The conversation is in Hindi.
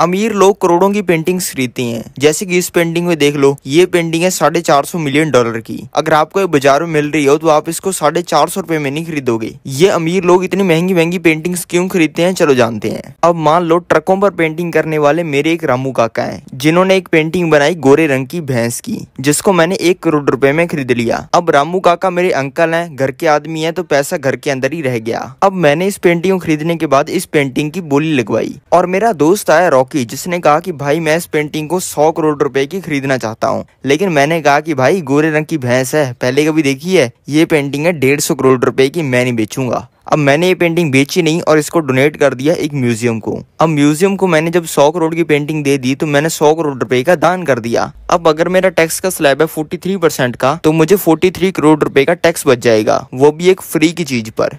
अमीर लोग करोड़ों की पेंटिंग खरीदती हैं जैसे कि इस पेंटिंग में देख लो ये पेंटिंग है साढ़े चार सौ मिलियन डॉलर की अगर आपको ये बाजार में मिल रही हो तो आप इसको साढ़े चार सौ रुपए में नहीं खरीदोगे ये अमीर लोग इतनी महंगी महंगी पेंटिंग्स क्यों खरीदते हैं चलो जानते हैं अब मान लो ट्रकों पर पेंटिंग करने वाले मेरे एक रामू काका है जिन्होंने एक पेंटिंग बनाई गोरे रंग की भैंस की जिसको मैंने एक करोड़ रूपए में खरीद लिया अब रामू काका मेरे अंकल है घर के आदमी है तो पैसा घर के अंदर ही रह गया अब मैंने इस पेंटिंग को खरीदने के बाद इस पेंटिंग की बोली लगवाई और मेरा दोस्त आया रॉकी जिसने कहा कि भाई मैं इस पेंटिंग को सौ करोड़ रुपए की खरीदना चाहता हूँ लेकिन मैंने कहा कि भाई गोरे रंग की भैंस है पहले कभी देखी है ये पेंटिंग है डेढ़ सौ करोड़ रुपए की मैं नहीं बेचूंगा अब मैंने ये पेंटिंग बेची नहीं और इसको डोनेट कर दिया एक म्यूजियम को अब म्यूजियम को मैंने जब 100 करोड़ की पेंटिंग दे दी तो मैंने 100 करोड़ रुपए का दान कर दिया अब अगर मेरा टैक्स का स्लैब है 43 परसेंट का तो मुझे 43 करोड़ रुपए का टैक्स बच जाएगा वो भी एक फ्री की चीज पर